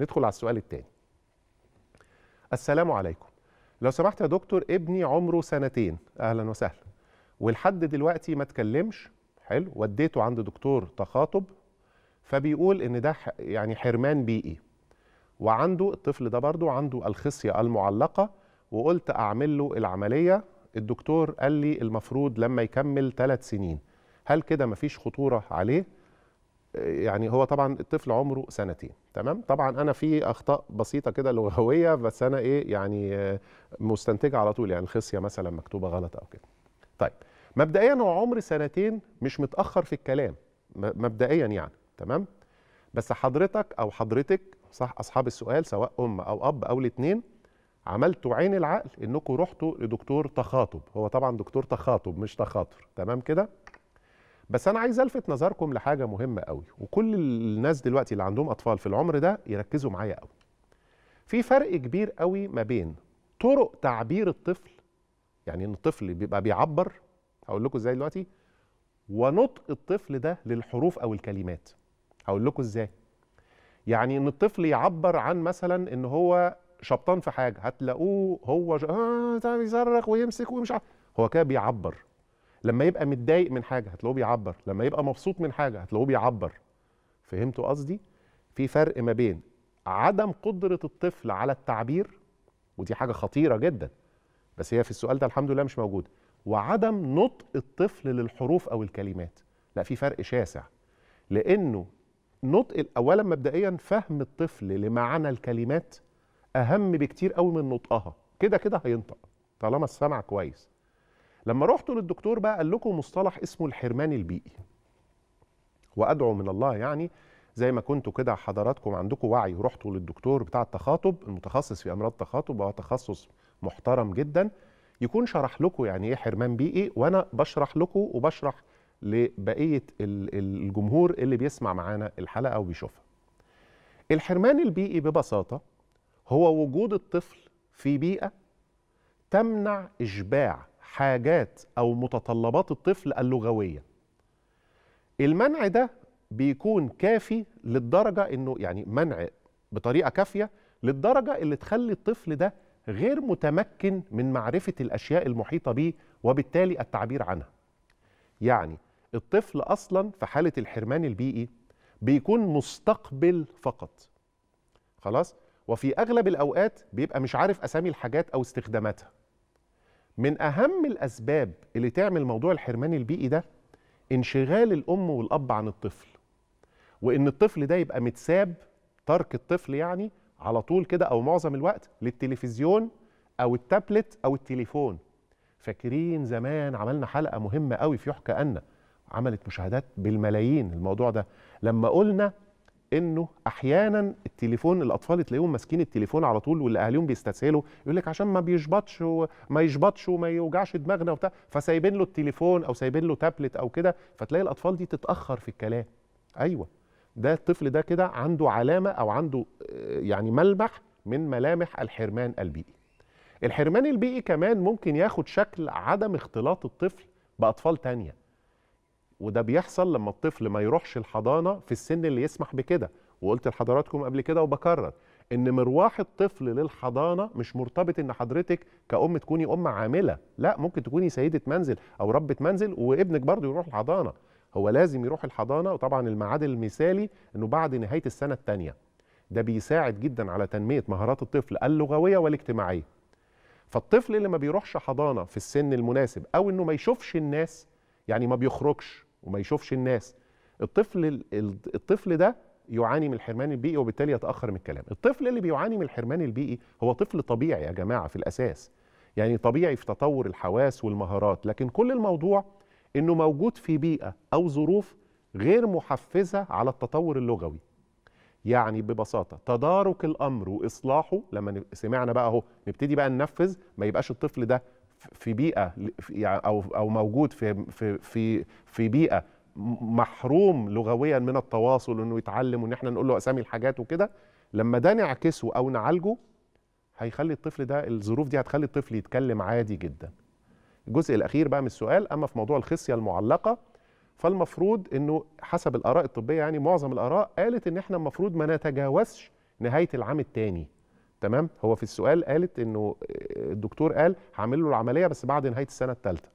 ندخل على السؤال الثاني السلام عليكم لو سمحت يا دكتور ابني عمره سنتين اهلا وسهلا ولحد دلوقتي ما اتكلمش حلو وديته عند دكتور تخاطب فبيقول ان ده يعني حرمان بيئي إيه. وعنده الطفل ده برضه عنده الخصيه المعلقه وقلت اعمل له العمليه الدكتور قال لي المفروض لما يكمل ثلاث سنين هل كده مفيش خطوره عليه يعني هو طبعا الطفل عمره سنتين تمام طبعا انا في اخطاء بسيطه كده لغويه بس انا ايه يعني آه، مستنتجه على طول يعني الخصيه مثلا مكتوبه غلط او كده طيب مبدئيا هو عمر سنتين مش متاخر في الكلام مبدئيا يعني تمام بس حضرتك او حضرتك صح اصحاب السؤال سواء ام او اب او الاثنين عملتوا عين العقل انكم رحتوا لدكتور تخاطب هو طبعا دكتور تخاطب مش تخاطر تمام كده بس انا عايز الفت نظركم لحاجه مهمه قوي وكل الناس دلوقتي اللي عندهم اطفال في العمر ده يركزوا معايا قوي في فرق كبير قوي ما بين طرق تعبير الطفل يعني ان الطفل بيبقى بيعبر هقول لكم ازاي دلوقتي ونطق الطفل ده للحروف او الكلمات هقول لكم ازاي يعني ان الطفل يعبر عن مثلا ان هو شبطان في حاجه هتلاقوه هو ج... آه بيصرخ ويمسك ومش عارف هو كده بيعبر لما يبقى متضايق من حاجه هتلاقوه بيعبر لما يبقى مبسوط من حاجه هتلاقوه بيعبر فهمتوا قصدي في فرق ما بين عدم قدره الطفل على التعبير ودي حاجه خطيره جدا بس هي في السؤال ده الحمد لله مش موجوده وعدم نطق الطفل للحروف او الكلمات لا في فرق شاسع لانه نطق اولا مبدئيا فهم الطفل لمعنى الكلمات اهم بكتير قوي من نطقها كده كده هينطق طالما السمع كويس لما رحتوا للدكتور بقى قال لكم مصطلح اسمه الحرمان البيئي وادعو من الله يعني زي ما كنتوا كده حضراتكم عندكم وعي ورحتوا للدكتور بتاع التخاطب المتخصص في امراض التخاطب وهو تخصص محترم جدا يكون شرح لكم يعني ايه حرمان بيئي وانا بشرح لكم وبشرح لبقيه الجمهور اللي بيسمع معانا الحلقه وبيشوفها. الحرمان البيئي ببساطه هو وجود الطفل في بيئه تمنع اشباع حاجات او متطلبات الطفل اللغويه المنع ده بيكون كافي للدرجه انه يعني منع بطريقه كافيه للدرجه اللي تخلي الطفل ده غير متمكن من معرفه الاشياء المحيطه به وبالتالي التعبير عنها يعني الطفل اصلا في حاله الحرمان البيئي بيكون مستقبل فقط خلاص وفي اغلب الاوقات بيبقى مش عارف اسامي الحاجات او استخداماتها من اهم الاسباب اللي تعمل موضوع الحرمان البيئي ده انشغال الام والاب عن الطفل وان الطفل ده يبقى متساب ترك الطفل يعني على طول كده او معظم الوقت للتلفزيون او التابلت او التليفون فاكرين زمان عملنا حلقه مهمه قوي في يحكى ان عملت مشاهدات بالملايين الموضوع ده لما قلنا انه احيانا التليفون الاطفال تلاقيهم ماسكين التليفون على طول واللي اهاليهم بيستسهلوا يقول لك عشان ما بيشبطش وما يشبطش وما يوجعش دماغنا وبتاع فسايبين له التليفون او سايبين له تابلت او كده فتلاقي الاطفال دي تتاخر في الكلام ايوه ده الطفل ده كده عنده علامه او عنده آه، يعني ملمح من ملامح الحرمان البيئي الحرمان البيئي كمان ممكن ياخد شكل عدم اختلاط الطفل باطفال تانيه وده بيحصل لما الطفل ما يروحش الحضانه في السن اللي يسمح بكده وقلت لحضراتكم قبل كده وبكرر ان مرواح الطفل للحضانه مش مرتبط ان حضرتك كأم تكوني ام عامله لا ممكن تكوني سيده منزل او ربه منزل وابنك برضه يروح الحضانه هو لازم يروح الحضانه وطبعا الميعاد المثالي انه بعد نهايه السنه الثانيه ده بيساعد جدا على تنميه مهارات الطفل اللغويه والاجتماعيه فالطفل اللي ما بيروحش حضانه في السن المناسب او انه ما يشوفش الناس يعني ما بيخرجش وما يشوفش الناس الطفل الطفل ده يعاني من الحرمان البيئي وبالتالي يتاخر من الكلام الطفل اللي بيعاني من الحرمان البيئي هو طفل طبيعي يا جماعه في الاساس يعني طبيعي في تطور الحواس والمهارات لكن كل الموضوع انه موجود في بيئه او ظروف غير محفزه على التطور اللغوي يعني ببساطه تدارك الامر واصلاحه لما سمعنا بقى اهو نبتدي بقى ننفذ ما يبقاش الطفل ده في بيئه يعني او او موجود في في في في بيئه محروم لغويا من التواصل انه يتعلم وان احنا نقول له اسامي الحاجات وكده لما ده نعكسه او نعالجه هيخلي الطفل ده الظروف دي هتخلي الطفل يتكلم عادي جدا الجزء الاخير بقى من السؤال اما في موضوع الخصيه المعلقه فالمفروض انه حسب الاراء الطبيه يعني معظم الاراء قالت ان احنا المفروض ما نتجاوزش نهايه العام الثاني تمام هو في السؤال قالت انه آه، الدكتور قال هعمل له العمليه بس بعد نهايه السنه الثالثه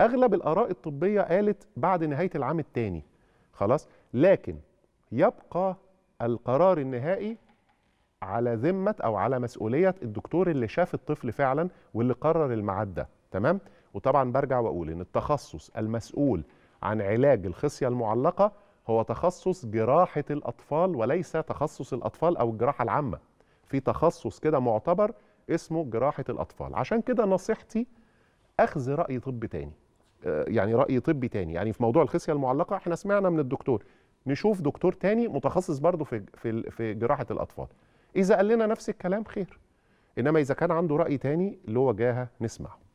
اغلب الاراء الطبيه قالت بعد نهايه العام الثاني خلاص لكن يبقى القرار النهائي على ذمه او على مسؤوليه الدكتور اللي شاف الطفل فعلا واللي قرر الميعاد ده تمام وطبعا برجع واقول ان التخصص المسؤول عن علاج الخصيه المعلقه هو تخصص جراحه الاطفال وليس تخصص الاطفال او الجراحه العامه في تخصص كده معتبر اسمه جراحه الاطفال عشان كده نصيحتي اخذ راي طب تاني آه، يعني راي طبي تاني يعني في موضوع الخصيه المعلقه احنا سمعنا من الدكتور نشوف دكتور تاني متخصص برضه في في في جراحه الاطفال اذا قال لنا نفس الكلام خير انما اذا كان عنده راي تاني له وجاهه نسمعه